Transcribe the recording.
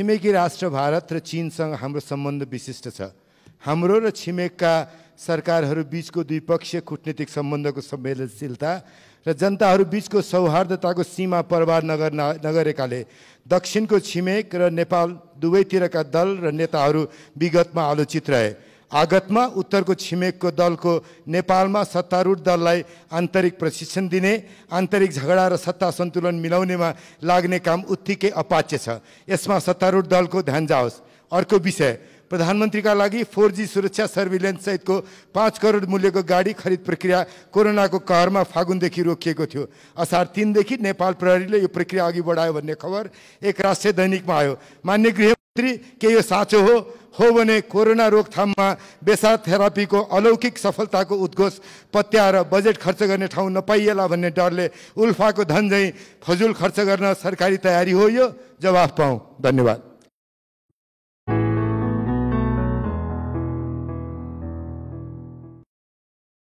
छिमेकी राष्ट्र भारत र चिनसँग हाम्रो सम्बन्ध विशिष्ट छ हाम्रो र छिमेकका सरकारहरू बिचको द्विपक्षीय कुटनीतिक सम्बन्धको संवेदनशीलता र जनताहरू बिचको सौहार्दताको सीमा प्रवाह नगर नगरेकाले दक्षिणको छिमेक र नेपाल दुवैतिरका दल र नेताहरू विगतमा आलोचित रहे आगतमा उत्तरको छिमेकको दलको नेपालमा सत्तारूढ दललाई आन्तरिक प्रशिक्षण दिने आन्तरिक झगडा र सत्ता सन्तुलन मिलाउनेमा लाग्ने काम उत्तिकै अपाच्य छ यसमा सत्तारूढ दलको ध्यान जाओस् अर्को विषय प्रधानमन्त्रीका लागि फोर जी सुरक्षा सर्भिलेन्स सहितको पाँच करोड मूल्यको गाडी खरिद प्रक्रिया कोरोनाको कहरमा फागुनदेखि रोकिएको थियो असार तिनदेखि नेपाल प्रहरीले यो प्रक्रिया अघि बढायो भन्ने खबर एक राष्ट्रिय दैनिकमा आयो मान्य गृह के यो साँचो हो हो भने कोरोना रोकथाममा बेसा थेरापीको अलौकिक सफलताको उद्घोष पत्याएर बजेट खर्च गर्ने ठाउँ नपाइएला भन्ने डरले उल्फाको धन झैँ फजुल खर्च गर्न सरकारी तयारी हो यो जवाफ पाऊ धन्यवाद